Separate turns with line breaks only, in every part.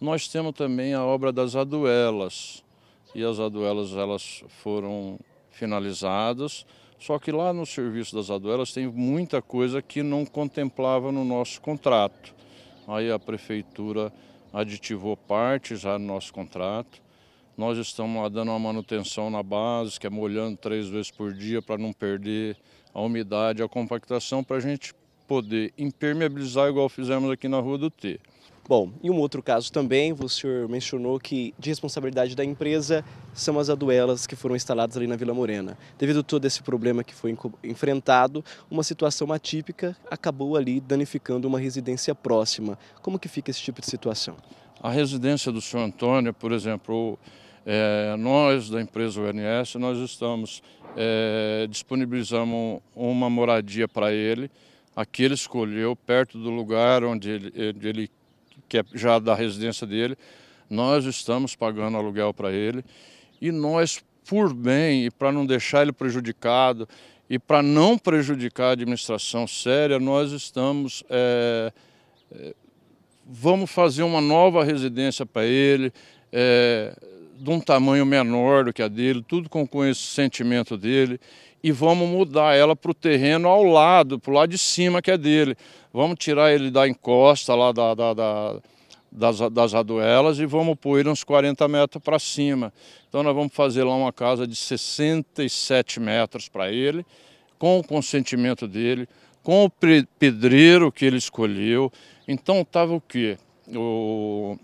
Nós temos também a obra das aduelas, e as aduelas elas foram finalizadas, só que lá no serviço das aduelas tem muita coisa que não contemplava no nosso contrato. Aí a prefeitura aditivou parte já no nosso contrato. Nós estamos lá dando uma manutenção na base, que é molhando três vezes por dia para não perder a umidade, a compactação, para a gente poder impermeabilizar igual fizemos aqui na Rua do T. Bom,
e um outro caso também, o senhor mencionou que de responsabilidade da empresa são as aduelas que foram instaladas ali na Vila Morena. Devido a todo esse problema que foi enfrentado, uma situação atípica acabou ali danificando uma residência próxima. Como que fica esse tipo de situação? A
residência do senhor Antônio, por exemplo, é, nós da empresa UNS, nós estamos, é, disponibilizamos uma moradia para ele, aqui ele escolheu perto do lugar onde ele, ele que é já da residência dele, nós estamos pagando aluguel para ele e nós, por bem e para não deixar ele prejudicado e para não prejudicar a administração séria, nós estamos. É, é, vamos fazer uma nova residência para ele. É, de um tamanho menor do que a dele, tudo com, com esse sentimento dele, e vamos mudar ela para o terreno ao lado, para o lado de cima que é dele. Vamos tirar ele da encosta lá da, da, da das, das aduelas e vamos pôr ele uns 40 metros para cima. Então nós vamos fazer lá uma casa de 67 metros para ele, com o consentimento dele, com o pedreiro que ele escolheu. Então estava o quê? O...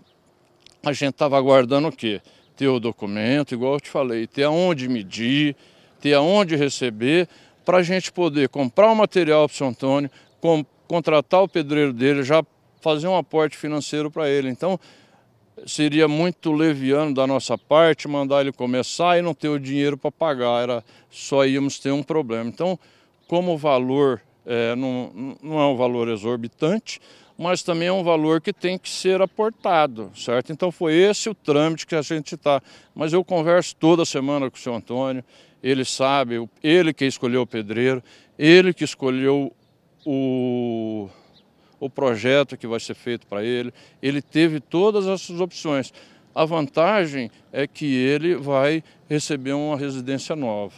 A gente estava aguardando o quê? ter o documento, igual eu te falei, ter aonde medir, ter aonde receber, para a gente poder comprar o material para o seu Antônio, com, contratar o pedreiro dele, já fazer um aporte financeiro para ele. Então, seria muito leviano da nossa parte mandar ele começar e não ter o dinheiro para pagar, era, só íamos ter um problema. Então, como o valor é, não, não é um valor exorbitante, mas também é um valor que tem que ser aportado, certo? Então foi esse o trâmite que a gente está. Mas eu converso toda semana com o seu Antônio, ele sabe, ele que escolheu o pedreiro, ele que escolheu o, o projeto que vai ser feito para ele, ele teve todas essas opções. A vantagem é que ele vai receber uma residência nova.